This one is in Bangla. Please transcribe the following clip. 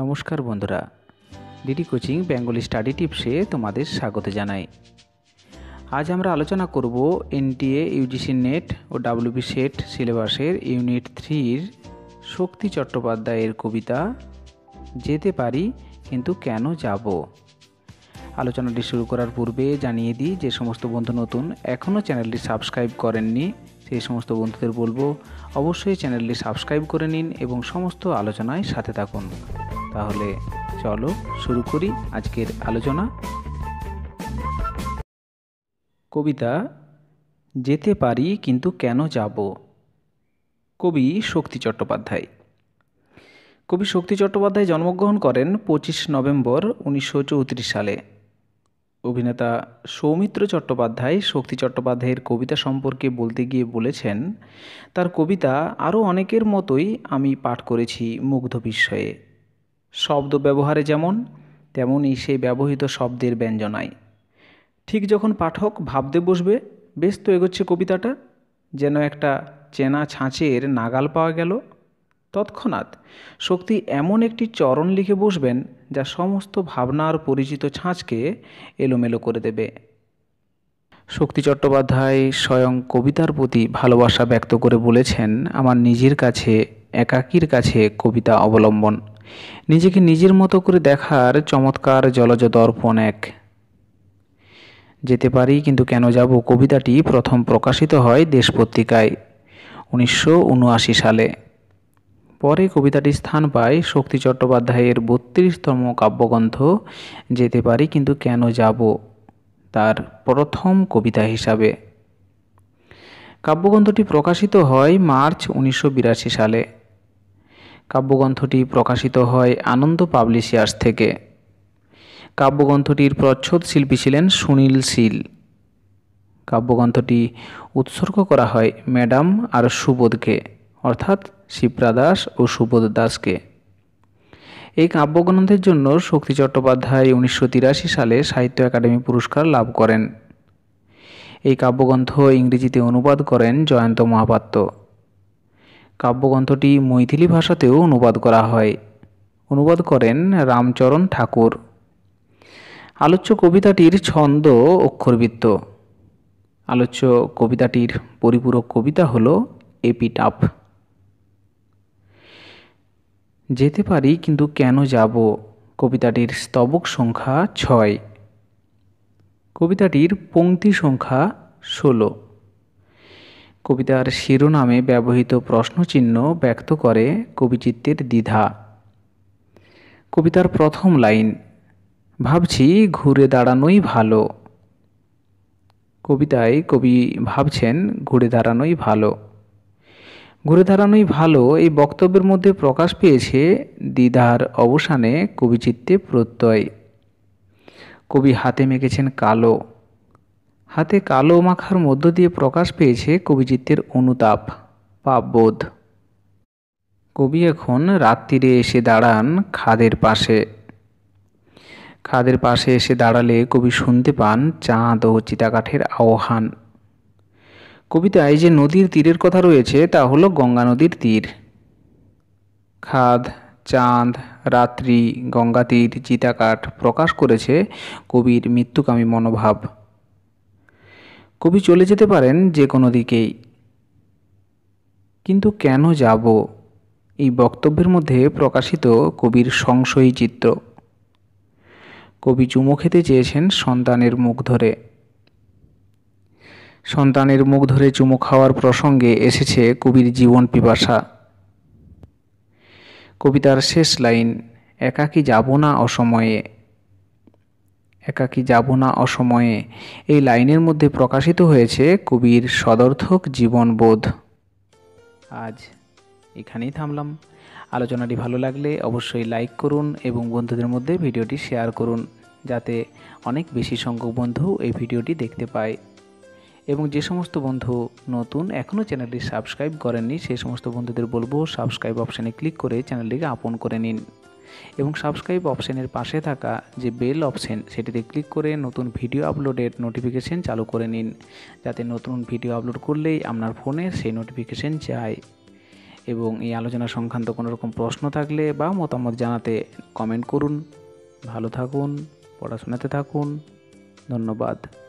নমস্কার বন্ধুরা ডিডি কোচিং বেঙ্গলি স্টাডি টিপসে তোমাদের স্বাগত জানাই আজ আমরা আলোচনা করব এনটিএ ইউজিসি নেট ও ডাব্লিউবি সেট সিলেবাসের ইউনিট থ্রির শক্তি চট্টোপাধ্যায়ের কবিতা যেতে পারি কিন্তু কেন যাব আলোচনাটি শুরু করার পূর্বে জানিয়ে দিই যে সমস্ত বন্ধু নতুন এখনও চ্যানেলটি সাবস্ক্রাইব করেননি সেই সমস্ত বন্ধুদের বলবো অবশ্যই চ্যানেলটি সাবস্ক্রাইব করে নিন এবং সমস্ত আলোচনায় সাথে থাকুন তাহলে চলো শুরু করি আজকের আলোচনা কবিতা যেতে পারি কিন্তু কেন যাব কবি শক্তি চট্টোপাধ্যায় কবি শক্তি চট্টোপাধ্যায় জন্মগ্রহণ করেন পঁচিশ নভেম্বর উনিশশো সালে অভিনেতা সৌমিত্র চট্টোপাধ্যায় শক্তি চট্টোপাধ্যায়ের কবিতা সম্পর্কে বলতে গিয়ে বলেছেন তার কবিতা আরও অনেকের মতোই আমি পাঠ করেছি মুগ্ধ বিস্ময়ে শব্দ ব্যবহারে যেমন তেমনই সেই ব্যবহৃত শব্দের ব্যঞ্জনায় ঠিক যখন পাঠক ভাবতে বসবে বেশ তো এগোচ্ছে কবিতাটা যেন একটা চেনা ছাঁচের নাগাল পাওয়া গেল তৎক্ষণাৎ শক্তি এমন একটি চরণ লিখে বসবেন যা সমস্ত ভাবনার পরিচিত ছাঁচকে এলোমেলো করে দেবে শক্তি চট্টোপাধ্যায় স্বয়ং কবিতার প্রতি ভালোবাসা ব্যক্ত করে বলেছেন আমার নিজের কাছে একাকির কাছে কবিতা অবলম্বন নিজেকে নিজের মতো করে দেখার চমৎকার জলজ দর্পণ এক যেতে পারি কিন্তু কেন যাব কবিতাটি প্রথম প্রকাশিত হয় দেশ পত্রিকায় উনিশশো সালে পরে কবিতাটি স্থান পায় শক্তি চট্টোপাধ্যায়ের বত্রিশতম কাব্যগ্রন্থ যেতে পারি কিন্তু কেন যাব তার প্রথম কবিতা হিসাবে কাব্যগ্রন্থটি প্রকাশিত হয় মার্চ উনিশশো সালে কাব্যগ্রন্থটি প্রকাশিত হয় আনন্দ পাবলিশিয়ার্স থেকে কাব্যগ্রন্থটির প্রচ্ছদ শিল্পী ছিলেন সুনীল শীল কাব্যগ্রন্থটি উৎসর্গ করা হয় ম্যাডাম আর সুবোধকে অর্থাৎ শিপ্রা দাস ও সুবোধ দাসকে এই কাব্যগ্রন্থের জন্য শক্তি চট্টোপাধ্যায় উনিশশো সালে সাহিত্য একাডেমি পুরস্কার লাভ করেন এই কাব্যগ্রন্থ ইংরেজিতে অনুবাদ করেন জয়ন্ত মহাপাত্র কাব্যগ্রন্থটি মৈথিলি ভাষাতেও অনুবাদ করা হয় অনুবাদ করেন রামচরণ ঠাকুর আলোচ্য কবিতাটির ছন্দ অক্ষরবৃত্ত আলোচ্য কবিতাটির পরিপূরক কবিতা হল এপিটাপ যেতে পারি কিন্তু কেন যাব কবিতাটির স্তবক সংখ্যা ছয় কবিতাটির পঙ্ক্তি সংখ্যা ষোলো কবিতার শিরোনামে ব্যবহৃত প্রশ্নচিহ্ন ব্যক্ত করে কবিচিত্তের দ্বিধা কবিতার প্রথম লাইন ভাবছি ঘুরে দাঁড়ানোই ভালো কবিতায় কবি ভাবছেন ঘুরে দাঁড়ানোই ভালো ঘুরে দাঁড়ানোই ভালো এই বক্তব্যের মধ্যে প্রকাশ পেয়েছে দ্বিধার অবসানে কবিচিত্তে প্রত্যয় কবি হাতে মেঁকেছেন কালো হাতে কালো মাখার মধ্য দিয়ে প্রকাশ পেয়েছে কবিজিতের অনুতাপ পাপবোধ কবি এখন রাত্রিরে এসে দাঁড়ান খাদের পাশে খাদের পাশে এসে দাঁড়ালে কবি শুনতে পান চাঁদ ও চিতাকাঠের আহ্বান কবিতায় যে নদীর তীরের কথা রয়েছে তা হলো গঙ্গা নদীর তীর খাদ চাঁদ রাত্রি গঙ্গা তীর চিতাকাঠ প্রকাশ করেছে কবির মৃত্যুকামী মনোভাব কবি চলে যেতে পারেন যে কোনো দিকেই কিন্তু কেন যাব এই বক্তব্যের মধ্যে প্রকাশিত কবির সংশয়ী চিত্র কবি চুমো খেতে চেয়েছেন সন্তানের মুখ ধরে সন্তানের মুখ ধরে চুমো খাওয়ার প্রসঙ্গে এসেছে কবির জীবন পিপাসা কবিতার শেষ লাইন একাকি যাব না অসময়ে একাকি যাব না অসময়ে এই লাইনের মধ্যে প্রকাশিত হয়েছে কবির সদর্থক জীবনবোধ আজ এখানেই থামলাম আলোচনাটি ভালো লাগলে অবশ্যই লাইক করুন এবং বন্ধুদের মধ্যে ভিডিওটি শেয়ার করুন যাতে অনেক বেশি সংখ্যক বন্ধু এই ভিডিওটি দেখতে পায় এবং যে সমস্ত বন্ধু নতুন এখনও চ্যানেলটি সাবস্ক্রাইব করেননি সেই সমস্ত বন্ধুদের বলবো সাবস্ক্রাইব অপশানে ক্লিক করে চ্যানেলটিকে আপন করে নিন এবং সাবস্ক্রাইব অপশানের পাশে থাকা যে বেল অপশান সেটিতে ক্লিক করে নতুন ভিডিও আপলোডের নোটিফিকেশন চালু করে নিন যাতে নতুন ভিডিও আপলোড করলেই আপনার ফোনে সেই নোটিফিকেশন যায় এবং এই আলোচনা সংক্রান্ত কোনো রকম প্রশ্ন থাকলে বা মতামত জানাতে কমেন্ট করুন ভালো থাকুন পড়াশোনাতে থাকুন ধন্যবাদ